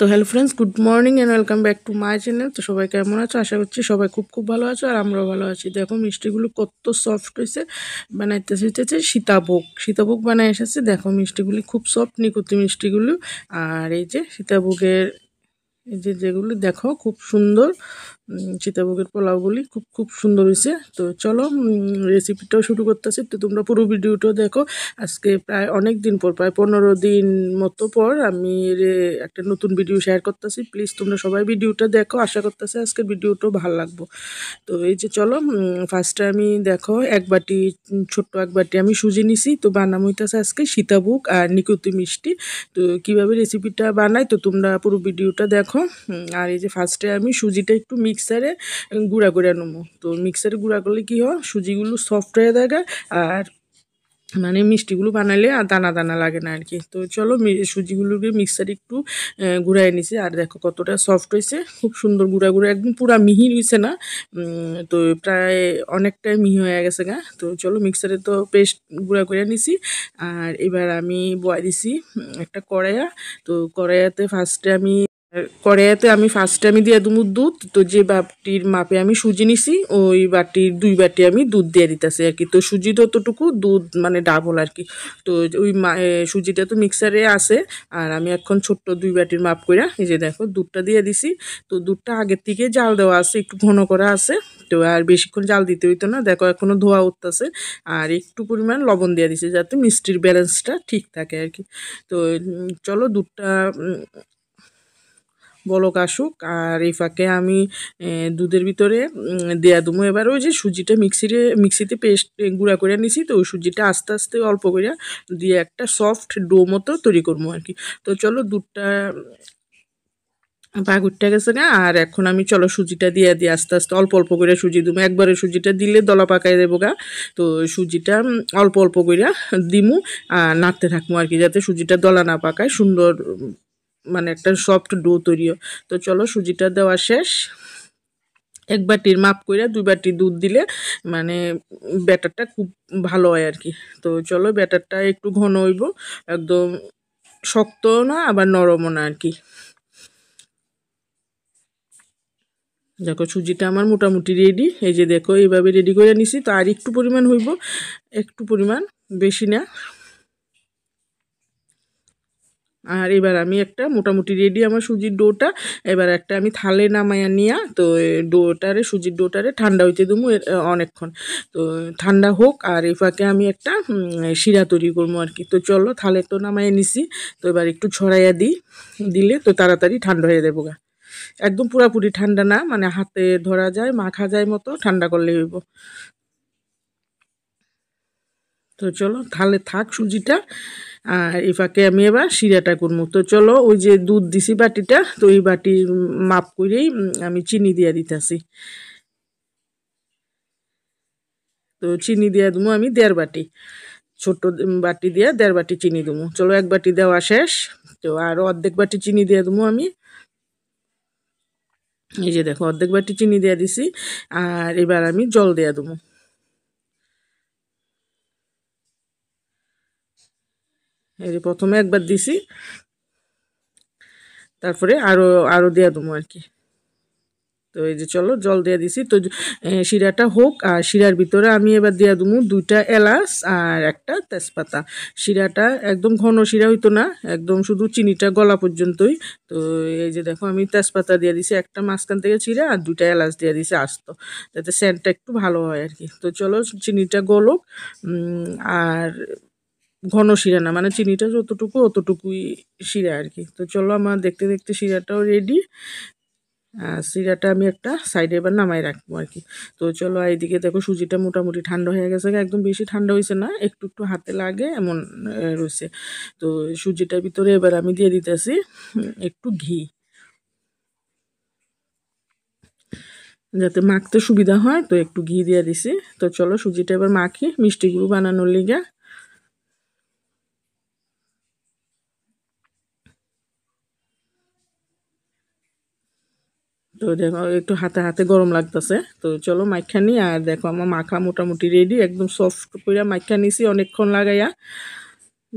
তো hello friends good morning and welcome back to my channel তো সবাই কেমন আছো আশা করছি সবাই খুব খুব ভালো আছো আর আমরাও ভালো আছি দেখো মিষ্টিগুলো কত সফট হয়েছে বানাইতে হইতেছে সীতাভোগ সীতাভোগ বানায় এসেছে দেখো মিষ্টিগুলি খুব সফট নিকুতি মিষ্টিগুলো আর এই যে সীতাভোগের এই যে যেগুলি দেখো খুব সুন্দর সীতাভোগের পোলাওগুলি খুব খুব সুন্দর হয়েছে তো চলো রেসিপিটাও শুরু করতেছি তো তোমরা পুরো ভিডিওটাও দেখো আজকে প্রায় অনেক দিন পর প্রায় পনেরো দিন মতো পর আমি একটা নতুন ভিডিও শেয়ার করতেছি প্লিজ তোমরা সবাই ভিডিওটা দেখো আশা করতেছি আজকের ভিডিওটাও ভালো লাগবো তো এই যে চলো ফার্স্টে আমি দেখো এক বাটি ছোট্ট এক বাটি আমি সুজি নিছি তো বানাম হইতেছে আজকে সীতাভোগ আর নিকুতি মিষ্টি তো কিভাবে রেসিপিটা বানাই তো তোমরা পুরো ভিডিওটা দেখো আর এই যে ফার্স্টে আমি সুজিটা একটু মিক্সারে গুঁড়া করে নেবো তো মিক্সারে গুঁড়া করলে কী হয় সুজিগুলো সফট হয়ে থাকে আর মানে মিষ্টিগুলো বানালে আর দানা দানা লাগে না আর কি তো চলো সুজিগুলোকে মিক্সারে একটু গুঁড়াই নিছি আর দেখো কতটা সফট হয়েছে খুব সুন্দর গুঁড়া গুঁড়া একদম পুরা মিহি হয়েছে না তো প্রায় অনেকটাই মিহি হয়ে গেছে গা তো চলো মিক্সারে তো পেস্ট গুঁড়া করে নিছি আর এবার আমি বয়া দিছি একটা কড়াইয়া তো কড়াইয়াতে ফার্স্টে আমি কড়াইয়াতে আমি ফার্স্টে আমি দিয়ে দেবো দুধ তো যে বাটির মাপে আমি সুজি নিছি ওই বাটির দুই বাটি আমি দুধ দিয়ে দিতেছি আর কি তো সুজি ততটুকু দুধ মানে ডাবল আর কি তো ওই সুজিটা তো মিক্সারে আছে আর আমি এখন ছোট্ট দুই বাটির মাপ করে এই যে দেখো দুধটা দিয়ে দিছি তো দুধটা আগের থেকে জাল দেওয়া আছে একটু ঘন করা আছে তো আর বেশিক্ষণ জাল দিতে হইতো না দেখো এখনও ধোয়া উঠতেছে আর একটু পরিমাণ লবণ দিয়ে দিছে যাতে মিষ্টির ব্যালেন্সটা ঠিক থাকে আর কি তো চলো দুধটা বলক আসুক আর এই ফাঁকে আমি দুধের ভিতরে দেয়া দেবো এবার ওই যে সুজিটা মিক্সিরে মিক্সিতে পেস্ট গুঁড়া করে নিছি তো ওই সুজিটা আস্তে আস্তে অল্প করে দিয়ে একটা সফট ডো মতো তৈরি করবো আর কি তো চলো দুধটা পাক গেছে না আর এখন আমি চলো সুজিটা দিয়ে দিই আস্তে আস্তে অল্প অল্প করে সুজি দেবো একবারে সুজিটা দিলে দলা পাকাই দেবো গা তো সুজিটা অল্প অল্প করে দিমু আর নাড়তে থাকবো আর কি যাতে সুজিটা দলা না পাকায় সুন্দর মানে একটা সফট ডো তৈরি তো চলো সুজিটা দেওয়া শেষ এক বাটির মাপ করে দুই বাটি দুধ দিলে মানে ব্যাটারটা খুব ভালো হয় আর কি তো চলো ব্যাটারটা একটু ঘন হইব একদম শক্ত না আবার নরমও না আর কি দেখো সুজিটা আমার মোটামুটি রেডি এই যে দেখো এইভাবে রেডি করে নিছি তো আর একটু পরিমাণ হইব একটু পরিমাণ বেশি না আর এবার আমি একটা মোটামুটি রেডি আমার সুজির ডোটা এবার একটা আমি থালে নামাইয়া নিয়া তো ডোটারে সুজির ডোটারে ঠান্ডা হইতে দেবো অনেকক্ষণ তো ঠান্ডা হোক আর এই ফাঁকে আমি একটা শিরা তৈরি করবো আর কি তো চলো থালে তো নামাইয়া নিছি তো এবার একটু ছড়াইয়া দিই দিলে তো তাড়াতাড়ি ঠান্ডা হয়ে দেবো গা একদম পুরাপুরি ঠান্ডা না মানে হাতে ধরা যায় মাখা যায় মতো ঠান্ডা করলে হইব তো চলো তাহলে থাক সুজিটা আর এই ফাঁকে আমি এবার শিরাটা করবো তো চলো ওই যে দুধ দিছি বাটিটা তো ওই বাটির মাপ করেই আমি চিনি দিয়ে দিতেছি তো চিনি দিয়ে দেবো আমি দেড় বাটি ছোট্ট বাটি দিয়ে দেড় বাটি চিনি দেবো চলো এক বাটি দেওয়া শেষ তো আর অর্ধেক বাটি চিনি দিয়ে দেবো আমি এই যে দেখো অর্ধেক বাটি চিনি দিয়ে দিছি আর এবার আমি জল দিয়ে দেবো যে প্রথমে একবার দিছি তারপরে আরও আরও দেওয়া দেবো আর কি তো এই যে চলো জল দিয়ে দিছি তো শিরাটা হোক আর শিরার ভিতরে আমি এবার দিয়ে দেবো দুইটা এলাচ আর একটা তেজপাতা শিরাটা একদম ঘন শিরা হইতো না একদম শুধু চিনিটা গলা পর্যন্তই তো এই যে দেখো আমি তেজপাতা দিয়ে দিছি একটা মাঝখান থেকে চিরা আর দুইটা এলাচ দিয়ে দিছি আস্ত যাতে স্যান্ডটা একটু ভালো হয় আর কি তো চলো চিনিটা গলুক আর ঘন শিরা না মানে চিনিটা যতটুকু অতটুকুই শিরা আর কি তো চলো আমার দেখতে দেখতে শিরাটাও রেডি শিরাটা আমি একটা সাইডে এবার নামাই রাখবো আর কি তো চলো এইদিকে দেখো সুজিটা মোটামুটি ঠান্ডা হয়ে গেছে একদম বেশি ঠান্ডা হয়েছে না একটু একটু হাতে লাগে এমন রয়েছে তো সুজিটার ভিতরে এবার আমি দিয়ে দিতেছি একটু ঘি যাতে মাখতে সুবিধা হয় তো একটু ঘি দিয়ে দিছি তো চলো সুজিটা এবার মাখি মিষ্টি গুঁড়ো বানানোর লিগে তো দেখো একটু হাতে হাতে গরম লাগতেছে তো চলো মাইখানি আর দেখো আমার মাখা মোটামুটি রেডি একদম সফট করে মাইখা নিছি অনেকক্ষণ লাগাইয়া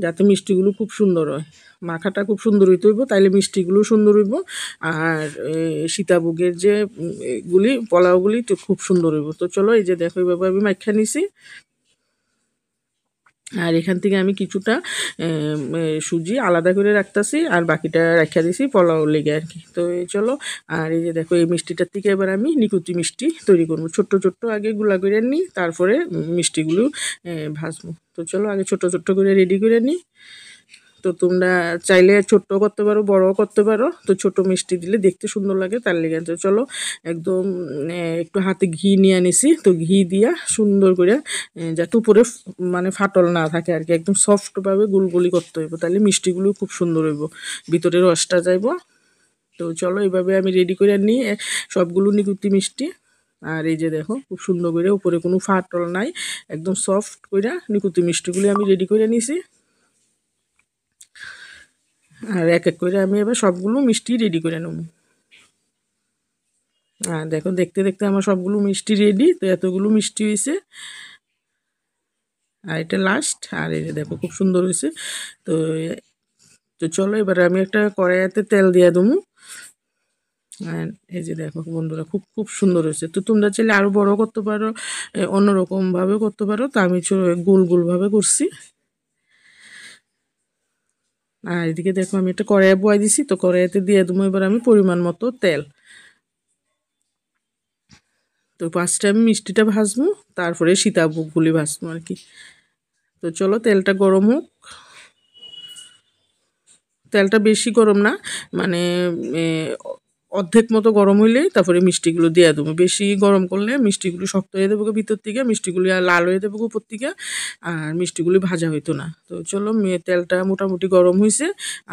যাতে মিষ্টিগুলো খুব সুন্দর হয় মাখাটা খুব সুন্দর হইতে হইব তাইলে মিষ্টিগুলো সুন্দর হইব আর সীতাভোগের যে গুলি পোলাওগুলি তো খুব সুন্দর হইব তো চলো এই যে দেখো এইভাবে আমি মাইখা নিছি আর এখান থেকে আমি কিছুটা সুজি আলাদা করে রাখতেছি আর বাকিটা রাখা দিছি পলাও লেগে আর কি তো এই চলো আর এই যে দেখো এই মিষ্টিটার থেকে এবার আমি নিকুতি মিষ্টি তৈরি করবো ছোট্ট ছোট্ট আগে গুলা করে নিই তারপরে মিষ্টিগুলো ভাজবো তো চলো আগে ছোট ছোট্ট করে রেডি করে নিই তো তোমরা চাইলে ছোট করতে পারো বড়ও করতে পারো তো ছোট মিষ্টি দিলে দেখতে সুন্দর লাগে তার লেগে তো চলো একদম একটু হাতে ঘি নিয়ে আনিছি তো ঘি দিয়া সুন্দর করে যাতে উপরে মানে ফাটল না থাকে আর কি একদম সফটভাবে গুলগুলি করতে হইব তাহলে মিষ্টিগুলো খুব সুন্দর হইব ভিতরে রসটা যাইব তো চলো এইভাবে আমি রেডি করে নিই সবগুলো নিকুতি মিষ্টি আর এই যে দেখো খুব সুন্দর করে উপরে কোনো ফাটল নাই একদম সফট করে নিকুতি মিষ্টিগুলি আমি রেডি করে নিছি আর এক এক করে আমি এবার সবগুলো মিষ্টি রেডি করে নেব আর দেখো দেখতে দেখতে আমার সবগুলো মিষ্টি রেডি তো এতগুলো মিষ্টি হয়েছে আর এটা লাস্ট আর এই দেখো খুব সুন্দর হয়েছে তো তো চলো এবার আমি একটা কড়াইয়াতে তেল দিয়ে দেবো আর এই যে দেখো বন্ধুরা খুব খুব সুন্দর হয়েছে তো তোমরা চাইলে আরও বড় করতে পারো অন্যরকমভাবে করতে পারো তো আমি গোল গোলভাবে করছি আর এদিকে দেখো আমি একটা কড়াইয়ে বয়ে দিছি তো কড়াইতে দিয়ে দেবো এবার আমি পরিমাণ মতো তেল তো ফার্স্টে আমি মিষ্টিটা ভাজবো তারপরে সীতাভোগগুলি ভাজবো আর কি তো চলো তেলটা গরম হোক তেলটা বেশি গরম না মানে অর্ধেক মতো গরম হইলে তারপরে মিষ্টিগুলো দিয়ে দেবো বেশি গরম করলে মিষ্টিগুলো শক্ত হয়ে দেবো ভিতর থেকে মিষ্টিগুলি আর লাল হয়ে দেবো উপর থেকে আর মিষ্টিগুলি ভাজা হইতো না তো চলো তেলটা মোটামুটি গরম হয়েছে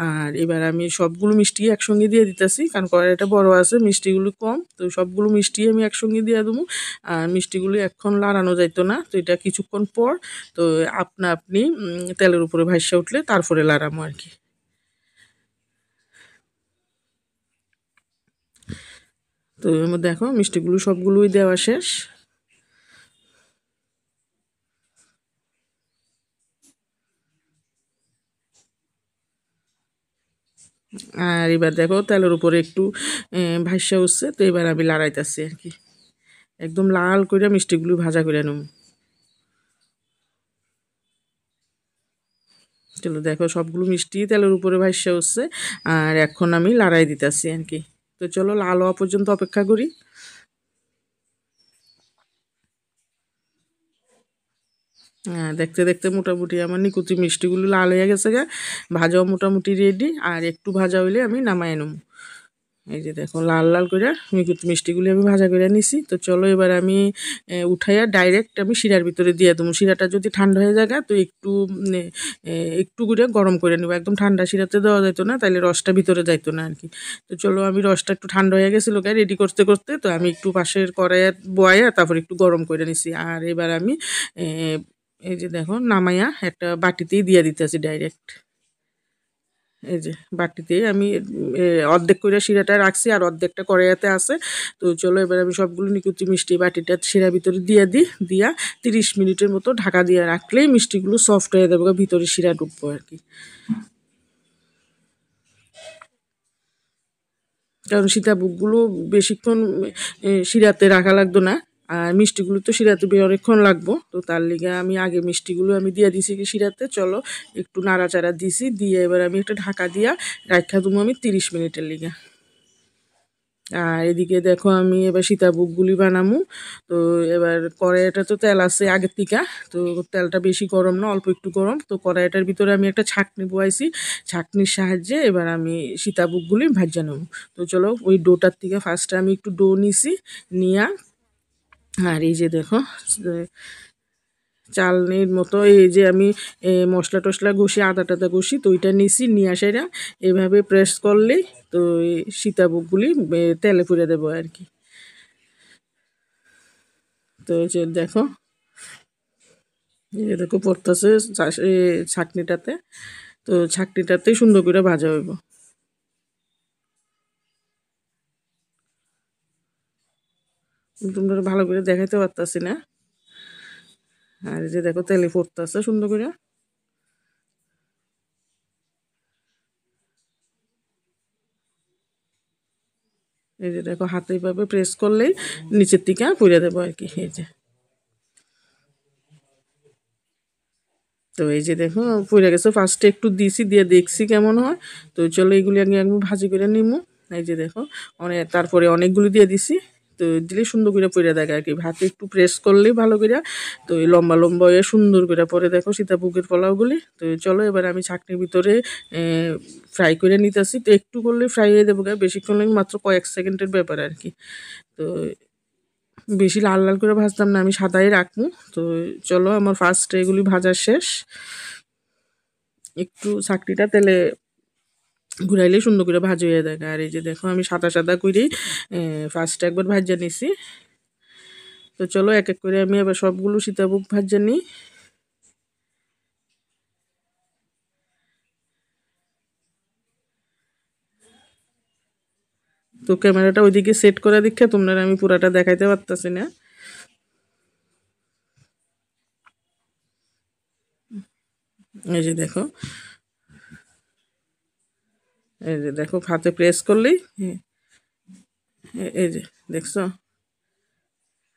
আর এবার আমি সবগুলো মিষ্টি একসঙ্গে দিয়ে দিতেছি কারণ কড়াইটা বড় আছে মিষ্টিগুলো কম তো সবগুলো মিষ্টি আমি একসঙ্গে দিয়ে দেবো আর মিষ্টিগুলি এখন লাড়ানো যাইতো না তো এটা কিছুক্ষণ পর তো আপনা আপনি তেলের উপরে ভাসিয়ে উঠলে তারপরে লাড়ামো আর কি তো এর মধ্যে দেখো মিষ্টিগুলো সবগুলোই দেওয়া শেষ আর এবার দেখো তেলের উপরে একটু ভাসা উঠছে তো এবার আমি লাড়াইতেছি আর কি একদম লাল করে মিষ্টিগুলো ভাজা করে নেব চলো দেখো সবগুলো মিষ্টি তেলের উপরে ভাসা উঠছে আর এখন আমি লাড়াই দিতেছি আর কি তো চলো লাল হওয়া পর্যন্ত অপেক্ষা করি হ্যাঁ দেখতে দেখতে মোটামুটি আমার নিকুচি মিষ্টিগুলো লাল হয়ে গেছে গা ভাজাও মোটামুটি রেডি আর একটু ভাজা হইলে আমি নামাই নেবো এই যে দেখো লাল লাল করে মিষ্টিগুলি আমি ভাজা করে নিছি তো চলো এবার আমি উঠাইয়া ডাইরেক্ট আমি শিরার ভিতরে দিয়ে দেবো শিরাটা যদি ঠান্ডা হয়ে যায় তো একটু একটু করে গরম করে নেবো একদম ঠান্ডা শিরাতে দেওয়া যাইতো না তাহলে রসটা ভিতরে যাইতো না আর কি তো চলো আমি রসটা একটু ঠান্ডা হয়ে গেছিলো গায়ে রেডি করতে করতে তো আমি একটু পাশের কড়াইয়া বয়া তারপর একটু গরম করে নিছি আর এবার আমি এই যে দেখো নামাইয়া একটা বাটিতেই দিয়ে আছি ডাইরেক্ট এই যে বাটিতে আমি অর্ধেক করে শিরাটা রাখছি আর অর্ধেকটা কড়াইয়াতে আছে তো চলো এবার আমি সবগুলো নিকুচি মিষ্টি বাটিটা শিরা ভিতরে দিয়ে দিই দিয়া তিরিশ মিনিটের মতো ঢাকা দিয়ে রাখলেই মিষ্টিগুলো সফট হয়ে যাবে ভিতরে শিরা ডুববো আর কি কারণ সীতাভোগগুলো বেশিক্ষণ শিরাতে রাখা লাগতো না আর মিষ্টিগুলো তো সিরাতে বেয়ে অনেকক্ষণ লাগবো তো তার লিগে আমি আগে মিষ্টিগুলো আমি দিয়ে দিছি কি সিরাতে চলো একটু নাড়াচাড়া দিছি দিয়ে এবার আমি একটা ঢাকা দিয়া রাখা দেবো আমি তিরিশ মিনিটের লিগে আর এদিকে দেখো আমি এবার সীতাভোগগুলি বানামু তো এবার কড়াইটা তো তেল আছে আগের থেকে তো তেলটা বেশি গরম না অল্প একটু গরম তো কড়াইটার ভিতরে আমি একটা ছাঁকনি বোয়াইছি ছাঁকনির সাহায্যে এবার আমি সীতাভোগগুলি ভাজা নেব তো চলো ওই ডোটার থেকে ফার্স্টে আমি একটু ডো নিছি নিয়া আর এই যে দেখো চালনির মতো এই যে আমি মশলা টশলা ঘষি আদা টাদা ঘষি তো ওইটা নিছি নিয়ে আসেরা এভাবে প্রেস করলেই তো সীতাভোগগুলি তেলে পুড়ে দেবো আর কি তো এই যে দেখো এই দেখো পড়তেছে চাটনিটাতে তো ছাকনিটাতেই সুন্দর করে ভাজা হইব তোমরা ভালো করে দেখাইতে পারতাছি না আর এই যে দেখো তেলে ফুটতেছে সুন্দর করে এই যে দেখো হাতে পাবে প্রেস করলেই নিচের দিকে পুড়ে দেবো আর কি এই যে তো এই যে দেখো পুড়ে গেছে ফার্স্টে একটু দিছি দিয়ে দেখছি কেমন হয় তো চলো এইগুলি আমি একদম ভাজি করে নিবো এই যে দেখো অনেক তারপরে অনেকগুলি দিয়ে দিছি তো দিলে সুন্দর করে পরে দেখে আর কি হাতে একটু প্রেস করলে ভালো করে তো এই লম্বা লম্বা হয়ে সুন্দর করে পরে দেখো সীতাভোগের পোলাওগুলি তো চলো এবার আমি ছাকনির ভিতরে ফ্রাই করে নিতেছি তো একটু করলে ফ্রাই হয়ে দেবো বেশিক্ষণ লাগে মাত্র কয়েক সেকেন্ডের ব্যাপার আর কি তো বেশি লাল লাল করে ভাজতাম না আমি সাদাই রাখবো তো চলো আমার ফার্স্ট এগুলি ভাজা শেষ একটু চাকরিটা তেলে ঘুরাইলে সুন্দর করে ভাজ হয়ে থাকে আর এই যে দেখো আমি সাদা সাদা করে ফার্স্ট একবার ভাজা নিছি তো চলো এক এক করে আমি আবার সবগুলো সীতাভোগ ভাজা নিই তো ক্যামেরাটা ওইদিকে সেট করে দীক্ষা তোমরা আমি পুরাটা দেখাইতে পারতাছি না এই যে দেখো এই যে দেখো হাতে প্রেস করলেই হ্যাঁ, এই যে দেখছো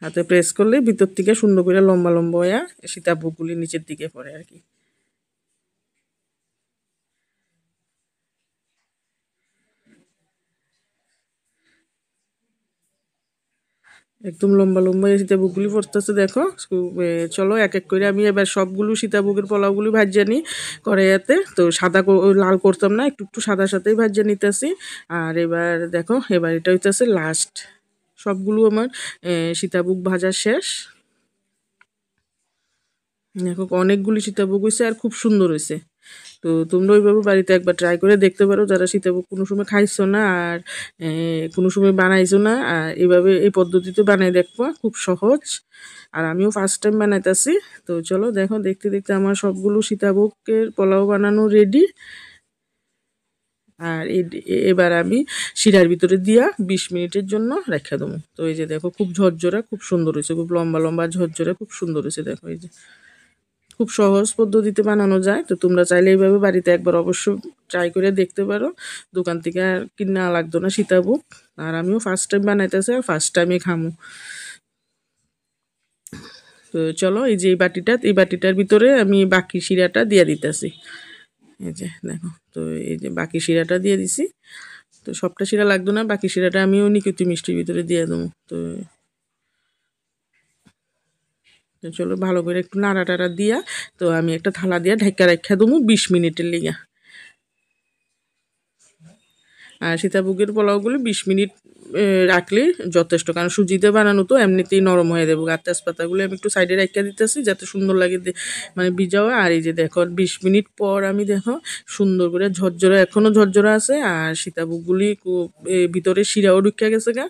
হাতে প্রেস করলে ভিতর থেকে সুন্দর করে লম্বা লম্বা হয়ে সীতাভোগগুলি নিচের দিকে পড়ে আর কি একদম লম্বা লম্বা এই সীতাভোগগুলি পড়তেছে দেখো চলো এক এক করে আমি এবার সবগুলো সীতাভোগের পোলাওগুলি ভাজিয়ে নিই কড়াইয়াতে তো সাদা লাল করতাম না একটু একটু সাদা সাথেই ভাজিয়ে নিতেছি আর এবার দেখো এবার এটা হইতেছে লাস্ট সবগুলো আমার সীতাভোগ ভাজা শেষ দেখো অনেকগুলি সীতাভোগ হয়েছে আর খুব সুন্দর হয়েছে তো তোমরা ওইভাবে বাড়িতে একবার ট্রাই করে দেখতে পারো যারা সীতাভোগ কোনো সময় খাইছো না আর কোনো সময় বানাইছো না আর এভাবে এই পদ্ধতিতে বানাই দেখবো খুব সহজ আর আমিও ফার্স্ট টাইম বানাইতেছি তো চলো দেখো দেখতে দেখতে আমার সবগুলো সীতাভোগের পোলাও বানানো রেডি আর এবার আমি শিরার ভিতরে দিয়া ২০ মিনিটের জন্য রেখে দেবো তো এই যে দেখো খুব ঝরঝরা খুব সুন্দর হয়েছে খুব লম্বা লম্বা ঝরঝরা খুব সুন্দর হয়েছে দেখো এই যে খুব সহজ পদ্ধতিতে বানানো যায় তো তোমরা চাইলে এইভাবে বাড়িতে একবার অবশ্য ট্রাই করে দেখতে পারো দোকান থেকে আর কিনা লাগতো না সীতাভোগ আর আমিও ফার্স্ট টাইম বানাইতেছি আর ফার্স্ট টাইমে খামো তো চলো এই যে এই বাটিটা এই বাটিটার ভিতরে আমি বাকি শিরাটা দিয়ে দিতেছি এই যে দেখো তো এই যে বাকি শিরাটা দিয়ে দিছি তো সবটা শিরা লাগতো না বাকি শিরাটা আমিও নিকুতি মিষ্টির ভিতরে দিয়ে দেবো তো চলো ভালো করে একটু নাড়া টাড়া দিয়া তো আমি একটা থালা দিয়া ঢেকা রেখা দেবো বিশ মিনিটের লিগা আর সীতাভোগের পোলাওগুলো বিশ মিনিট রাখলে যথেষ্ট কারণ সুজিতে বানানো তো এমনিতেই নরম হয়ে দেবো গাছ তেজপাতাগুলো আমি একটু সাইডে রেখে দিতেছি যাতে সুন্দর লাগে মানে ভিজাও আর এই যে দেখো বিশ মিনিট পর আমি দেখো সুন্দর করে ঝরঝরা এখনও ঝরঝরা আছে আর সীতাভোগগুলি ভিতরে শিরাও রুখিয়া গেছে গা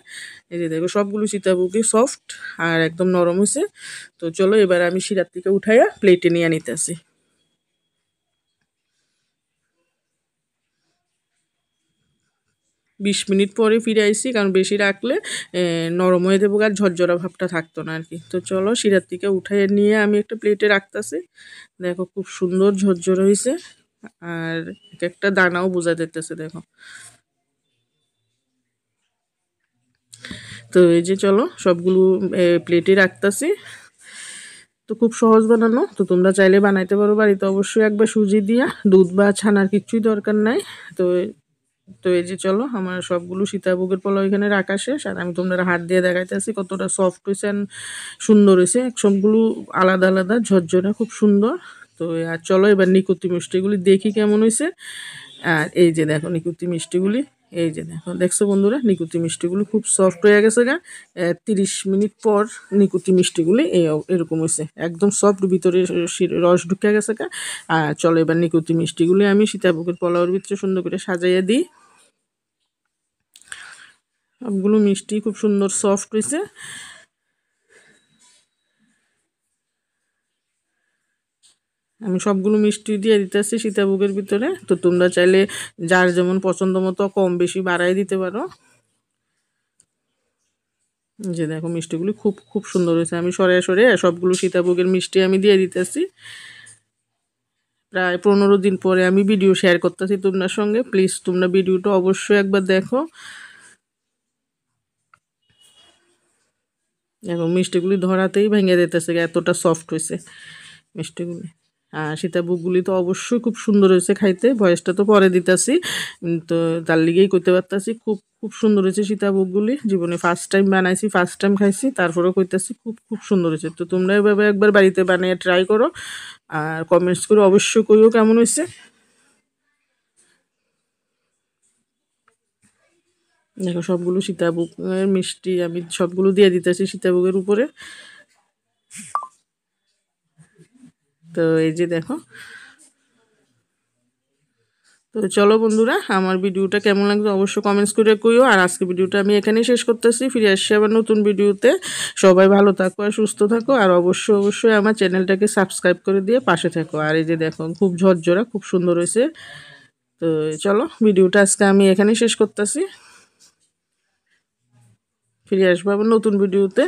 এই যে দেখো সবগুলো সীতাভোগই সফট আর একদম নরম হয়েছে তো চলো এবার আমি শিরার থেকে উঠাইয়া প্লেটে নিয়ে নিতেছি বিশ মিনিট পরে ফিরে আইসি কারণ বেশি রাখলে নরম হয়ে দেবো আর ঝরঝরা ভাবটা থাকতো না আর কি তো চলো শিরার দিকে উঠাই নিয়ে আমি একটা প্লেটে রাখতেছি দেখো খুব সুন্দর ঝরঝর হয়েছে আর এক একটা দানাও বোঝা দিতেছে দেখো তো এই যে চলো সবগুলো প্লেটে রাখতেছি তো খুব সহজ বানানো তো তোমরা চাইলে বানাইতে পারো বাড়িতে অবশ্যই একবার সুজি দিয়া দুধ বা ছানার কিচ্ছুই দরকার নাই তো তো এই যে চলো আমার সবগুলো সীতাভোগের পলা এখানে রাখা শেষ আর আমি তোমরা হাত দিয়ে দেখাইতেছি কতটা সফট হয়েছে সুন্দর হয়েছে সবগুলো আলাদা আলাদা ঝরঝরে খুব সুন্দর তো আর চলো এবার নিকুতি মিষ্টিগুলি দেখি কেমন হয়েছে আর এই যে দেখো নিকুতি মিষ্টিগুলি এই যে দেখো দেখছো বন্ধুরা নিকুতি মিষ্টিগুলো খুব সফট হয়ে গেছে গা তিরিশ মিনিট পর নিকুতি মিষ্টিগুলি এরকম হয়েছে একদম সফট ভিতরে রস ঢুকে গেছে গা আর চলো এবার নিকুতি মিষ্টিগুলি আমি সীতাভোগের পলাওয়ার ভিতরে সুন্দর করে সাজাইয়ে দিই সবগুলো মিষ্টি খুব সুন্দর সফট হয়েছে আমি সবগুলো মিষ্টি দিয়ে দিতেছি সীতাভোগের ভিতরে তো তোমরা চাইলে যার যেমন পছন্দ মতো কম বেশি বাড়াই দিতে পারো যে দেখো মিষ্টিগুলি খুব খুব সুন্দর হয়েছে আমি সরে সরে সবগুলো সীতাভোগের মিষ্টি আমি দিয়ে দিতেছি প্রায় পনেরো দিন পরে আমি ভিডিও শেয়ার করতেছি তোমার সঙ্গে প্লিজ তোমরা ভিডিওটা অবশ্যই একবার দেখো দেখো মিষ্টিগুলি ধরাতেই ভেঙে দিতেছে এতটা সফট হয়েছে মিষ্টিগুলি সীতাভোগগুলি তো অবশ্যই খুব সুন্দর হয়েছে খাইতে ভয়েসটা তো পরে দিতেছি তো তার লিগেই করতে পারতাছি খুব খুব সুন্দর হয়েছে সীতাভোগগুলি জীবনে ফার্স্ট টাইম বানাইছি ফার্স্ট টাইম খাইছি তারপরেও করতেছি খুব খুব সুন্দর হয়েছে তো তোমরা এভাবে একবার বাড়িতে বানিয়ে ট্রাই করো আর কমেন্টস করে অবশ্যই করিও কেমন হয়েছে দেখো সবগুলো সীতাভোগের মিষ্টি আমি সবগুলো দিয়ে দিতেছি সীতাভোগের উপরে তো এই যে দেখো তো চলো বন্ধুরা আমার ভিডিওটা কেমন লাগবে অবশ্যই কমেন্টস করে কইও আর আজকে ভিডিওটা আমি এখানেই শেষ করতেছি ফিরে আসছি আবার নতুন ভিডিওতে সবাই ভালো থাকো আর সুস্থ থাকো আর অবশ্যই অবশ্যই আমার চ্যানেলটাকে সাবস্ক্রাইব করে দিয়ে পাশে থাকো আর এই যে দেখো খুব ঝরঝরা খুব সুন্দর হয়েছে তো চলো ভিডিওটা আজকে আমি এখানেই শেষ করতেছি ফিরে আসবো আবার নতুন ভিডিওতে